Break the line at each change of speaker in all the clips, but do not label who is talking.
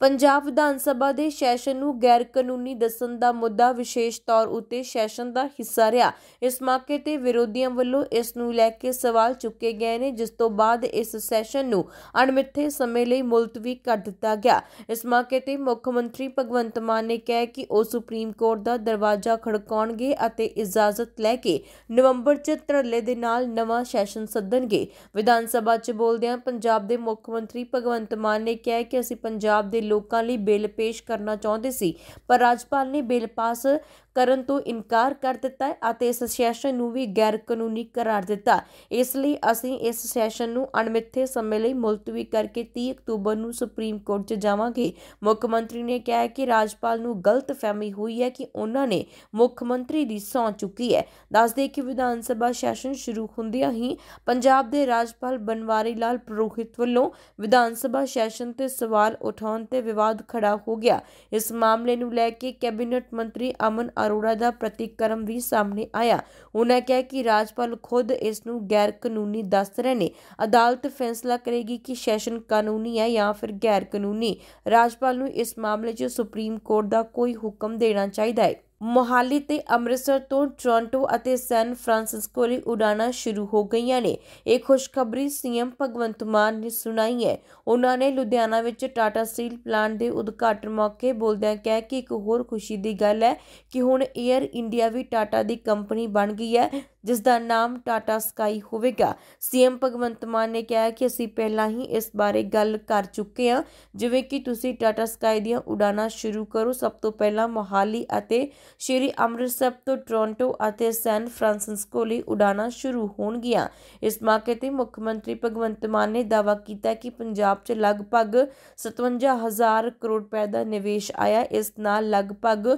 ਪੰਜਾਬ ਵਿਧਾਨ ਸਭਾ ਦੇ ਸੈਸ਼ਨ ਨੂੰ ਗੈਰ ਕਾਨੂੰਨੀ ਦੱਸਣ ਦਾ ਮੁੱਦਾ ਵਿਸ਼ੇਸ਼ ਤੌਰ ਉੱਤੇ ਸੈਸ਼ਨ ਦਾ ਹਿੱਸਾ ਰਿਹਾ ਇਸ ਮੌਕੇ ਤੇ ਵਿਰੋਧੀਆਂ ਵੱਲੋਂ ਇਸ ਨੂੰ ਲੈ ਕੇ ਸਵਾਲ ਚੁੱਕੇ ਗਏ ਨੇ ਜਿਸ ਤੋਂ ਬਾਅਦ ਇਸ ਸੈਸ਼ਨ ਨੂੰ ਅਣਮਿੱਥੇ ਸਮੇਂ ਲਈ ਮੁਲਤਵੀ ਕਰ ਦਿੱਤਾ ਗਿਆ ਇਸ ਮੌਕੇ ਤੇ ਮੁੱਖ ਮੰਤਰੀ ਭਗਵੰਤ ਮਾਨ ਨੇ ਕਿਹਾ ਕਿ ਉਹ ਸੁਪਰੀਮ ਕੋਰਟ ਦਾ ਦਰਵਾਜ਼ਾ ਖੜਕਾਉਣਗੇ ਅਤੇ ਇਜਾਜ਼ਤ ਲੈ ਕੇ ਨਵੰਬਰ 'ਚ ਧਰਲੇ ਦੇ ਨਾਲ ਨਵਾਂ ਸੈਸ਼ਨ ਸੱਦਣਗੇ ਵਿਧਾਨ ਸਭਾ 'ਚ ਬੋਲਦਿਆਂ ਪੰਜਾਬ ਦੇ ਮੁੱਖ ਮੰਤਰੀ ਭਗਵੰਤ ਮਾਨ ਨੇ ਕਿਹਾ ਕਿ ਅਸੀਂ ਪੰਜਾਬ ਦੇ ਲੋਕਾਂ ਲਈ ਬਿੱਲ ਪੇਸ਼ ਕਰਨਾ ਚਾਹੁੰਦੇ ਸੀ ਪਰ ਰਾਜਪਾਲ ਨੇ ਬਿੱਲ ਪਾਸ ਕਰਨ ਤੋਂ ਇਨਕਾਰ ਕਰ ਦਿੱਤਾ ਅਤੇ ਇਸ ਸੈਸ਼ਨ ਨੂੰ ਵੀ ਗੈਰ ਕਾਨੂੰਨੀ ਕਰਾਰ ਦਿੱਤਾ ਇਸ ਲਈ ਅਸੀਂ ਇਸ ਸੈਸ਼ਨ ਨੂੰ ਅਣਮਿੱਥੇ ਸਮੇਂ ਲਈ ਮੁਲਤਵੀ ਕਰਕੇ 30 ਅਕਤੂਬਰ ਨੂੰ ਸੁਪਰੀਮ ਕੋਰਟ 'ਚ ਜਾਵਾਂਗੇ ਮੁੱਖ ਮੰਤਰੀ ਨੇ ਕਿਹਾ ਕਿ ਰਾਜਪਾਲ ਨੂੰ ਗਲਤ ਫਹਿਮੀ ਹੋਈ ਹੈ ਕਿ ਉਹਨਾਂ ਨੇ ਮੁੱਖ ਮੰਤਰੀ ਦੀ ਸੌਂ ਚੁੱਕੀ ਹੈ ਦੱਸਦੇ ਕਿ ਵਿਧਾਨ ਸਭਾ ਸੈਸ਼ਨ ਸ਼ੁਰੂ ਹੁੰਦਿਆਂ ਹੀ ਪੰਜਾਬ ਦੇ ਰਾਜਪਾਲ ਬਨਵਾਰੀ ਲਾਲ ਪ੍ਰੋਹਿਤ ਵੱਲੋਂ ਵਿਧਾਨ ਸਭਾ ਸੈਸ਼ਨ ਤੇ ਸਵਾਲ ਉਠਾਉਣ ਤੇ ਵਿਵਾਦ ਖੜਾ ਹੋ ਗਿਆ ਇਸ ਮਾਮਲੇ ਨੂੰ ਲੈ ਕੇ ਕੈਬਨਿਟ ਮੰਤਰੀ ਅਮਨ ਅਰੋੜਾ ਦਾ ਪ੍ਰਤੀਕਰਮ ਵੀ ਸਾਹਮਣੇ ਆਇਆ ਉਹਨਾਂ ਕਿਹਾ ਕਿ ਰਾਜਪਾਲ ਖੁਦ ਇਸ ਨੂੰ ਗੈਰ ਕਾਨੂੰਨੀ ਦੱਸ ਰਹੇ ਨੇ ਅਦਾਲਤ ਫੈਸਲਾ ਕਰੇਗੀ ਕਿ ਸੈਸ਼ਨ ਕਾਨੂੰਨੀ ਹੈ ਜਾਂ ਫਿਰ ਗੈਰ ਕਾਨੂੰਨੀ ਰਾਜਪਾਲ ਨੂੰ ਇਸ ਮਾਮਲੇ 'ਚ ਸੁਪਰੀਮ ਕੋਰਟ ਦਾ ਕੋਈ ਹੁਕਮ ਦੇਣਾ ਚਾਹੀਦਾ ਹੈ ਮੋਹਾਲੀ ਤੇ ਅੰਮ੍ਰਿਤਸਰ ਤੋਂ ਟੋਰਾਂਟੋ ਅਤੇ ਸੈਨ ਫਰਾਂਸਿਸਕੋ ਲਈ ਉਡਾਣਾਂ ਸ਼ੁਰੂ ਹੋ ਗਈਆਂ ਨੇ ਇਹ ਖੁਸ਼ਖਬਰੀ ਸੀਐਮ ਭਗਵੰਤ ਮਾਨ ਨੇ ਸੁਣਾਈ ਹੈ ਉਹਨਾਂ ਨੇ ਲੁਧਿਆਣਾ ਵਿੱਚ ਟਾਟਾ ਸਟੀਲ ਪਲਾਂਟ ਦੇ ਉਦਘਾਟਨ ਮੌਕੇ ਬੋਲਦਿਆਂ ਕਿਹਾ ਕਿ ਇੱਕ ਹੋਰ ਖੁਸ਼ੀ ਦੀ ਗੱਲ ਹੈ ਕਿ ਹੁਣ 에ਅਰ ਇੰਡੀਆ ਵੀ ਟਾਟਾ ਦੀ ਕੰਪਨੀ ਬਣ ਗਈ ਹੈ ਜਿਸ ਦਾ ਨਾਮ ਟਾਟਾ ਸਕਾਈ ਹੋਵੇਗਾ ਸੀਐਮ ਭਗਵੰਤ ਮਾਨ ਨੇ ਕਿਹਾ ਕਿ ਅਸੀਂ ਪਹਿਲਾਂ ਹੀ ਇਸ ਬਾਰੇ ਗੱਲ ਕਰ ਚੁੱਕੇ ਹਾਂ ਜਿਵੇਂ ਕਿ ਤੁਸੀਂ ਟਾਟਾ ਸਕਾਈ ਦੀਆਂ ਉਡਾਨਾਂ ਸ਼ੁਰੂ ਕਰੋ ਸਭ ਤੋਂ ਪਹਿਲਾਂ ਮੋਹਾਲੀ ਅਤੇ ਸ਼੍ਰੀ ਅੰਮ੍ਰਿਤਸਰ ਤੋਂ ਟੋਰਾਂਟੋ ਅਤੇ ਸੈਨ ਫਰਾਂਸਿਸਕੋ ਲਈ ਉਡਾਨਾਂ ਸ਼ੁਰੂ ਹੋਣਗੀਆਂ ਇਸ ਮੌਕੇ ਤੇ ਮੁੱਖ ਮੰਤਰੀ ਭਗਵੰਤ ਮਾਨ ਨੇ ਦਾਅਵਾ ਕੀਤਾ ਕਿ ਪੰਜਾਬ 'ਚ ਲਗਭਗ 57000 ਕਰੋੜ ਰੁਪਏ ਦਾ ਨਿਵੇਸ਼ ਆਇਆ ਇਸ ਨਾਲ ਲਗਭਗ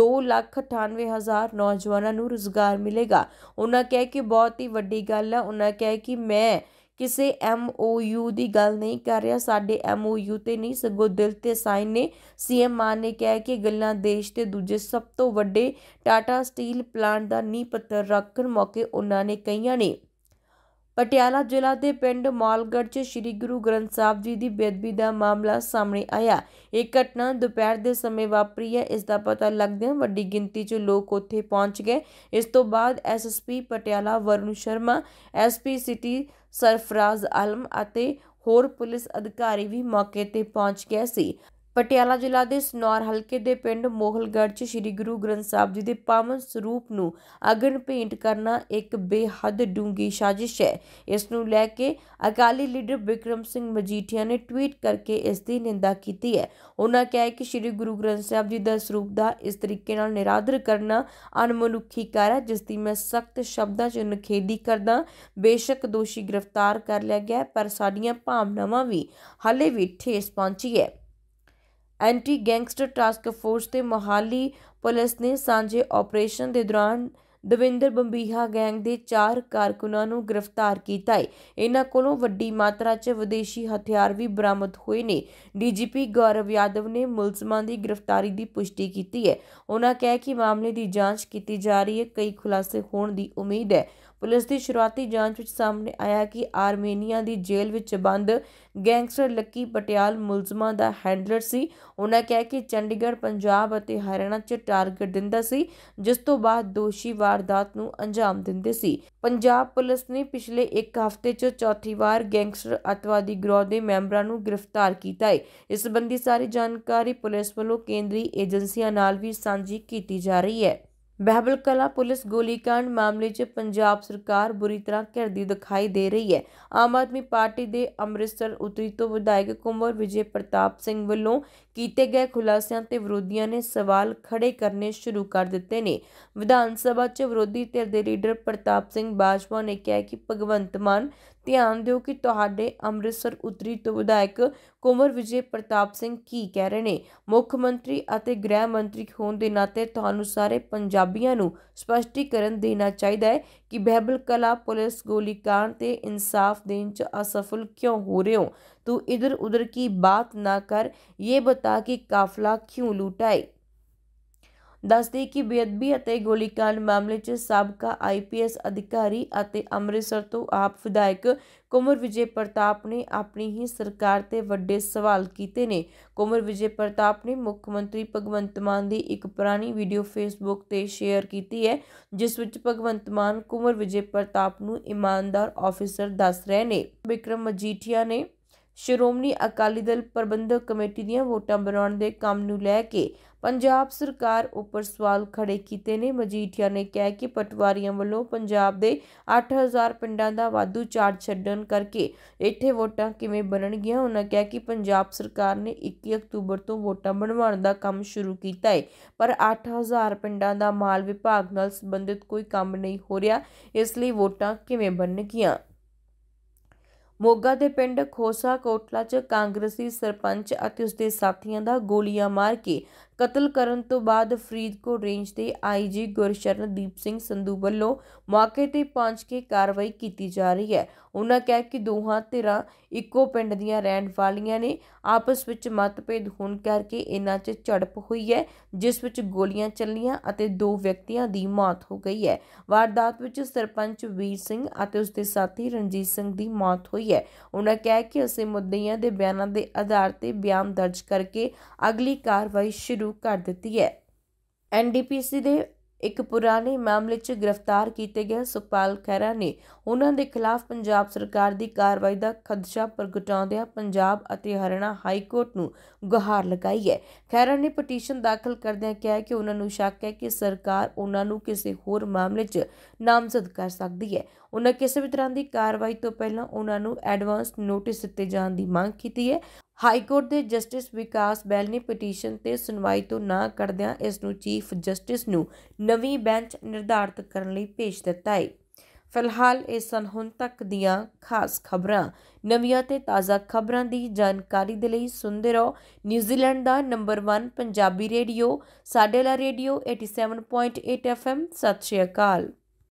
2 ਲੱਖ 98000 ਨੌਜਵਾਨਾਂ ਨੂੰ ਰੋਜ਼ਗਾਰ ਮਿਲੇਗਾ ਉਹਨਾਂ ਕਿਹਾ ਕਿ ਬਹੁਤ ਹੀ ਵੱਡੀ ਗੱਲ ਹੈ ਉਹਨਾਂ ਕਿਹਾ ਕਿ ਮੈਂ ਕਿਸੇ ਐਮਓਯੂ ਦੀ ਗੱਲ ਨਹੀਂ ਕਰ ਰਿਹਾ ਸਾਡੇ ਐਮਓਯੂ ਤੇ ਨਹੀਂ ਸਗੋ ਦਿਲ ਤੇ ਸਾਈਨ ਨੇ ਸੀਐਮ ਮਾਨ ਨੇ ਕਿਹਾ ਕਿ ਗੱਲਾਂ ਦੇਸ਼ ਤੇ ਦੂਜੇ ਸਭ ਤੋਂ ਵੱਡੇ ਟਾਟਾ ਸਟੀਲ ਪਲਾਂਟ ਦਾ ਨੀਂਹ ਪੱਥਰ ਰੱਖਣ ਮੌਕੇ ਉਹਨਾਂ ਨੇ ਕਈਆਂ ਨੇ ਪਟਿਆਲਾ ਜ਼ਿਲ੍ਹਾ ਦੇ ਪਿੰਡ ਮਾਲਗੜ੍ਹ 'ਚ ਸ੍ਰੀ ਗੁਰੂ ਗ੍ਰੰਥ ਸਾਹਿਬ ਜੀ ਦੀ ਬੇਦਬੀ ਦਾ ਮਾਮਲਾ ਸਾਹਮਣੇ ਆਇਆ ਇਹ ਘਟਨਾ ਦੁਪਹਿਰ ਦੇ ਸਮੇਂ ਵਾਪਰੀ ਹੈ ਇਸ ਦਾ ਪਤਾ ਲੱਗਦਿਆਂ ਵੱਡੀ ਗਿਣਤੀ 'ਚ ਲੋਕ ਉੱਥੇ ਪਹੁੰਚ ਗਏ ਇਸ ਤੋਂ ਬਾਅਦ SSP Patiala Varun Sharma SP city Sarfaraz Alam ਅਤੇ ਹੋਰ ਪੁਲਿਸ ਅਧਿਕਾਰੀ ਵੀ ਮੌਕੇ ਤੇ ਪਹੁੰਚ ਗਏ ਸੀ ਪਟਿਆਲਾ ਜ਼ਿਲ੍ਹਾ ਦੇ ਸਨੌਰ ਹਲਕੇ ਦੇ ਪਿੰਡ ਮੋਹਲਗੜ੍ਹ 'ਚ ਸ੍ਰੀ ਗੁਰੂ ਗ੍ਰੰਥ ਸਾਹਿਬ ਜੀ ਦੇ ਪਾਵਨ ਸਰੂਪ ਨੂੰ ਅਗਨ ਭੇਂਟ ਕਰਨਾ ਇੱਕ ਬੇਹੱਦ ਡੂੰਗੀ ਸਾਜ਼ਿਸ਼ ਹੈ ਇਸ ਨੂੰ ਲੈ ਕੇ ਅਕਾਲੀ ਲੀਡਰ ਵਿਕਰਮ ਸਿੰਘ ਮਜੀਠੀਆ ਨੇ ਟਵੀਟ ਕਰਕੇ ਇਸ ਦੀ ਨਿੰਦਾ ਕੀਤੀ ਹੈ ਉਹਨਾਂ ਕਿਹਾ ਕਿ ਸ੍ਰੀ ਗੁਰੂ ਗ੍ਰੰਥ ਸਾਹਿਬ ਜੀ ਦਾ ਸਰੂਪ ਦਾ ਇਸ ਤਰੀਕੇ ਨਾਲ ਨਿਰਾਦਰ ਕਰਨਾ ਅਨਮਨੁੱਖੀ ਕਾਰ ਹੈ ਜਿਸ ਦੀ ਮੈਂ ਸਖਤ ਸ਼ਬਦਾਂ 'ਚ ਨਖੇਦੀ ਕਰਦਾ ਬੇਸ਼ੱਕ ਦੋਸ਼ੀ ਗ੍ਰਿਫਤਾਰ ਕਰ ਲਿਆ ਗਿਆ ਪਰ ਸਾਡੀਆਂ ਭਾਵਨਾਵਾਂ ਵੀ ਹਾਲੇ ਵੀ ਠੇਸ ਪਹੁੰਚੀ ਹੈ ਐਂਟੀ ਗੈਂਗਸਟਰ ਟਾਸਕ ਫੋਰਸ ਤੇ ਮੋਹਾਲੀ ਪੁਲਿਸ ਨੇ ਸਾਂਝੇ ਆਪਰੇਸ਼ਨ ਦੇ ਦੌਰਾਨ ਦਵਿੰਦਰ ਬੰਬੀਹਾ ਗੈਂਗ ਦੇ ਚਾਰ ਕਾਰਕੁਨਾਂ ਨੂੰ ਗ੍ਰਿਫਤਾਰ ਕੀਤਾ ਹੈ ਇਹਨਾਂ ਕੋਲੋਂ ਵੱਡੀ ਮਾਤਰਾ 'ਚ ਵਿਦੇਸ਼ੀ ਹਥਿਆਰ ਵੀ ਬਰਾਮਦ ਹੋਏ ਨੇ ਡੀਜੀਪੀ ਗੌਰਵ ਯਾਦਵ ਨੇ ਮੁਲਜ਼ਮਾਂ ਦੀ ਗ੍ਰਿਫਤਾਰੀ ਦੀ ਪੁਸ਼ਟੀ ਕੀਤੀ ਹੈ ਉਹਨਾਂ ਕਹਿ ਕਿ ਮਾਮਲੇ ਦੀ ਜਾਂਚ ਕੀਤੀ ਜਾ ਰਹੀ ਹੈ ਕਈ ਖੁਲਾਸੇ ਹੋਣ ਦੀ ਉਮੀਦ ਹੈ ਪੁਲਿਸ ਦੀ ਸ਼ੁਰੂਆਤੀ ਜਾਂਚ ਵਿੱਚ ਸਾਹਮਣੇ ਆਇਆ ਕਿ ਆਰਮੇਨੀਆ ਦੀ ਜੇਲ੍ਹ ਵਿੱਚ ਬੰਦ ਗੈਂਗਸਟਰ ਲੱਕੀ ਪਟਿਆਲ ਮੁਲਜ਼ਮਾਂ ਦਾ ਹੈਂਡਲਰ ਸੀ ਉਹਨਾਂ ਕਹਿ ਕਿ ਚੰਡੀਗੜ੍ਹ ਪੰਜਾਬ ਅਤੇ ਹਰਿਆਣਾ 'ਚ ਟਾਰਗੇਟ ਦਿੰਦਾ ਸੀ ਜਿਸ ਤੋਂ ਬਾਅਦ ਦੋਸ਼ੀ ਵਾਰਦਾਤ ਨੂੰ ਅੰਜਾਮ ਦਿੰਦੇ ਸੀ ਪੰਜਾਬ ਪੁਲਿਸ ਨੇ ਪਿਛਲੇ ਇੱਕ ਹਫ਼ਤੇ 'ਚ ਚੌਥੀ ਵਾਰ ਗੈਂਗਸਟਰ ਅਤਵਾਦੀ ਗਰੋਹ ਦੇ ਮੈਂਬਰਾਂ ਨੂੰ ਗ੍ਰਿਫਤਾਰ ਕੀਤਾ ਹੈ ਇਸ ਸੰਬੰਧੀ ਸਾਰੀ ਜਾਣਕਾਰੀ ਪੁਲਿਸ ਵੱਲੋਂ ਕੇਂਦਰੀ ਏਜੰਸੀਆਂ ਨਾਲ ਵੀ ਸਾਂਝੀ ਕੀਤੀ ਜਾ ਰਹੀ ਹੈ ਬਹਿਬਲ ਕਲਾ ਪੁਲਿਸ ਗੋਲੀਕਾਂਡ ਮਾਮਲੇ 'ਚ ਪੰਜਾਬ ਸਰਕਾਰ ਬੁਰੀ ਤਰ੍ਹਾਂ ਘਿਰਦੀ ਦਿਖਾਈ ਦੇ ਰਹੀ ਹੈ ਆਮ ਆਦਮੀ ਪਾਰਟੀ ਦੇ ਅੰਮ੍ਰਿਤਸਰ ਉਤਰੀ ਤੋਂ ਵਿਧਾਇਕ ਕੁੰਵਰ ਵਿਜੇ ਪ੍ਰਤਾਪ ਸਿੰਘ ਵੱਲੋਂ ਕੀਤੇ ਗਏ ਖੁਲਾਸਿਆਂ ਤੇ ਵਿਰੋਧੀਆਂ ਨੇ ਸਵਾਲ ਖੜੇ ਕਰਨੇ ਸ਼ੁਰੂ ਕਰ ਦਿੱਤੇ ਨੇ ਵਿਧਾਨ ਸਭਾ 'ਚ ਵਿਰੋਧੀ ਧਿਰ ਦੇ ਲੀਡਰ ਪ੍ਰਤਾਪ ਸਿੰਘ ਬਾਜਵਾ ਨੇ ਕਿਹਾ ਕਿ ਭਗਵੰਤ ਮਾਨ ਧਿਆਨ ਦਿਓ ਕਿ ਤੁਹਾਡੇ ਅੰਮ੍ਰਿਤਸਰ ਉਤਰੀ ਤੋਂ ਵਿਧਾਇਕ ਕੁਮਰ ਵਿਜੇ ਪ੍ਰਤਾਪ ਸਿੰਘ ਕੀ ਕਹਿ ਰਹੇ ਨੇ ਮੁੱਖ ਮੰਤਰੀ ਅਤੇ ਗ੍ਰਹਿ ਮੰਤਰੀ ਹੋਣ ਦੇ ਨਾਤੇ ਤੁਹਾਨੂੰ ਸਾਰੇ ਪੰਜਾਬੀਆਂ ਨੂੰ ਸਪਸ਼ਟੀਕਰਨ ਦੇਣਾ ਚਾਹੀਦਾ ਹੈ ਕਿ ਬਹਿਬਲ ਕਲਾ ਪੁਲਿਸ ਗੋਲੀਕਾਂਡ ਤੇ ਇਨਸਾਫ ਦੇਣ 'ਚ ਅਸਫਲ ਕਿਉਂ ਹੋ ਰਹੇ ਹੋ ਤੂੰ ਇਧਰ ਉਧਰ ਕੀ ਬਾਤ ਨਾ ਕਰ ਇਹ ਬਤਾ ਕਿ ਕਾਫਲਾ ਕਿਉਂ ਲੂਟਾਏ ਦੱਸਦੇ ਕਿ ਬੇਅਦਬੀ ਅਤੇ ਗੋਲੀकांड ਮਾਮਲੇ 'ਚ ਸਾਬਕਾ ਆਈਪੀਐਸ ਅਧਿਕਾਰੀ ਅਤੇ ਅੰਮ੍ਰਿਤਸਰ ਤੋਂ ਆਪ ਵਿਧਾਇਕ ਕੁਮਰ ਵਿਜੇ ਪ੍ਰਤਾਪ ਨੇ ਆਪਣੀ ਹੀ ਸਰਕਾਰ ਤੇ ਵੱਡੇ ਸਵਾਲ ਕੀਤੇ ਨੇ ਕੁਮਰ ਵਿਜੇ ਪ੍ਰਤਾਪ ਨੇ ਮੁੱਖ ਮੰਤਰੀ ਭਗਵੰਤ ਮਾਨ ਦੀ ਇੱਕ ਪੁਰਾਣੀ ਵੀਡੀਓ ਫੇਸਬੁੱਕ ਤੇ ਸ਼ੇਅਰ ਕੀਤੀ ਹੈ ਜਿਸ ਵਿੱਚ ਭਗਵੰਤ ਮਾਨ ਕੁਮਰ ਵਿਜੇ ਪ੍ਰਤਾਪ ਨੂੰ ਇਮਾਨਦਾਰ ਆਫੀਸਰ ਦੱਸ ਰਹੇ ਨੇ ਵਿਕਰਮ ਮਜੀਠੀਆ ਨੇ ਸ਼੍ਰੋਮਣੀ ਅਕਾਲੀ ਦਲ ਪ੍ਰਬੰਧਕ ਕਮੇਟੀ ਦੀਆਂ ਵੋਟਾਂ ਬਣਾਉਣ ਦੇ ਕੰਮ ਨੂੰ ਲੈ ਕੇ ਪੰਜਾਬ ਸਰਕਾਰ ਉੱਪਰ ਸਵਾਲ ਖੜੇ ਕੀਤੇ ਨੇ ਮਜੀਠੀਆ ਨੇ ਕਿਹਾ ਕਿ ਪਟਵਾਰੀਆਂ ਵੱਲੋਂ ਪੰਜਾਬ ਦੇ 8000 ਪਿੰਡਾਂ ਦਾ ਵਾਧੂ ਚਾਰਜ ਛੱਡਣ ਕਰਕੇ ਇੱਥੇ ਵੋਟਾਂ ਕਿਵੇਂ ਬਣਨਗੀਆਂ ਉਹਨਾਂ ਕਿਹਾ ਕਿ ਪੰਜਾਬ ਸਰਕਾਰ ਨੇ 21 ਅਕਤੂਬਰ ਤੋਂ ਵੋਟਾਂ ਬਣਵਾਉਣ ਦਾ ਕੰਮ ਸ਼ੁਰੂ ਕੀਤਾ ਹੈ ਪਰ 8000 ਪਿੰਡਾਂ ਦਾ ਮਾਲ ਵਿਭਾਗ ਨਾਲ ਸੰਬੰਧਿਤ ਕੋਈ ਕੰਮ ਨਹੀਂ ਹੋ ਰਿਹਾ ਇਸ ਲਈ ਵੋਟਾਂ ਕਿਵੇਂ ਬਣਨਗੀਆਂ ਮੋਗਾ ਦੇ ਪਿੰਡ ਖੋਸਾ ਕੋਟਲਾ 'ਚ ਕਾਂਗਰਸੀ ਸਰਪੰਚ ਅਤੇ ਉਸਦੇ ਸਾਥੀਆਂ ਦਾ ਗੋਲੀਆਂ ਮਾਰ ਕੇ ਕਤਲ ਕਰਨ ਤੋਂ ਬਾਅਦ ਫਰੀਦਕੋਟ ਰੇਂਜ ਦੇ ਆਈਜੀ ਗੁਰਸ਼ਰਨਦੀਪ ਸਿੰਘ ਸੰਧੂ ਵੱਲੋਂ ਮੌਕੇ ਤੇ ਪਹੁੰਚ ਕੇ ਕਾਰਵਾਈ ਕੀਤੀ ਜਾ ਰਹੀ ਹੈ ਉਹਨਾਂ ਕਹਿ ਕਿ ਦੋਹਾਂ ਧਿਰਾਂ ਇੱਕੋ ਪਿੰਡ ਦੀਆਂ ਰਹਿਣ ਵਾਲੀਆਂ ਨੇ ਆਪਸ ਵਿੱਚ ਮਤਭੇਦ ਹੋਣ ਕਰਕੇ ਇਹਨਾਂ 'ਚ ਝੜਪ ਹੋਈ ਹੈ ਜਿਸ ਵਿੱਚ ਗੋਲੀਆਂ ਚੱਲੀਆਂ ਅਤੇ ਦੋ ਵਿਅਕਤੀਆਂ ਦੀ ਮੌਤ ਹੋ ਗਈ ਹੈ ਵਾਰਦਾਤ ਵਿੱਚ ਸਰਪੰਚ ਵੀਰ ਸਿੰਘ ਅਤੇ ਉਸਦੇ ਸਾਥੀ ਰਣਜੀਤ ਸਿੰਘ ਦੀ ਮੌਤ ਹੋਈ ਹੈ ਉਹਨਾਂ ਕਹਿ ਕਿ ਉਸੇ ਮੁੱਦਿਆਂ ਦੇ ਬਿਆਨਾਂ ਦੇ ਆਧਾਰ ਤੇ ਬਿਆਨ ਦਰਜ ਕਰਕੇ ਅਗਲੀ ਕਾਰਵਾਈ ਸ਼ੁਰੂ ਕਰ ਦਿੱਤੀ ਹੈ ਐਨਡੀਪੀਸੀ ਦੇ ਇੱਕ ਪੁਰਾਣੇ ਮਾਮਲੇ 'ਚ ਗ੍ਰਿਫਤਾਰ ਕੀਤੇ ਗਏ ਸੁਪਾਲ ਖੈਰਾ ਨੇ ਉਹਨਾਂ ਦੇ ਖਿਲਾਫ ਪੰਜਾਬ ਸਰਕਾਰ ਦੀ ਕਾਰਵਾਈ ਦਾ ਖਦਸ਼ਾ ਪ੍ਰਗਟਾਉਂਦਿਆਂ ਪੰਜਾਬ ਅਤੇ ਹਰਿਆਣਾ ਹਾਈ ਕੋਰਟ ਨੂੰ ਗੁਹਾਰ ਲਗਾਈ ਹੈ ਖੈਰਾ ਨੇ ਪਟੀਸ਼ਨ ਦਾਖਲ ਕਰਦਿਆਂ ਕਿਹਾ ਕਿ ਉਹਨਾਂ ਨੂੰ ਸ਼ੱਕ ਹੈ ਕਿ ਸਰਕਾਰ ਉਹਨਾਂ ਨੂੰ ਕਿਸੇ ਹੋਰ ਮਾਮਲੇ 'ਚ ਨਾਮਜ਼ਦ ਕਰ ਸਕਦੀ ਹੈ ਉਹਨਾਂ ਕਿਸੇ ਵੀ ਤਰ੍ਹਾਂ ਦੀ ਕਾਰਵਾਈ ਤੋਂ ਪਹਿਲਾਂ ਉਹਨਾਂ ਨੂੰ ਐਡਵਾਂਸ ਨੋਟਿਸ ਦਿੱਤੇ ਜਾਣ ਦੀ ਮੰਗ ਕੀਤੀ ਹੈ ਹਾਈ ਕੋਰਟ ਦੇ ਜਸਟਿਸ ਵਿਕਾਸ ਬੈਲ ਨੇ ਪਟੀਸ਼ਨ ਤੇ ਸੁਣਵਾਈ ਤੋਂ ਨਾ ਕਰਦਿਆਂ ਇਸ ਨੂੰ ਚੀਫ ਜਸਟਿਸ ਨੂੰ ਨਵੀਂ ਬੈਂਚ ਨਿਰਧਾਰਤ ਕਰਨ ਲਈ ਭੇਜ ਦਿੱਤਾ ਹੈ ਫਿਲਹਾਲ ਇਸ ਸਨ ਹੁਣ ਤੱਕ ਦੀਆਂ ਖਾਸ ਖਬਰਾਂ ਨਵੀਆਂ ਤੇ ਤਾਜ਼ਾ ਖਬਰਾਂ ਦੀ ਜਾਣਕਾਰੀ ਦੇ ਲਈ ਸੁਣਦੇ ਰਹੋ ਨਿਊਜ਼ੀਲੈਂਡ ਦਾ ਨੰਬਰ 1 ਪੰਜਾਬੀ ਰੇਡੀਓ ਸਾਡੇ ਲਾ ਰੇਡੀਓ 87.8 FM ਸਤਿ ਸ਼੍ਰੀ ਅਕਾਲ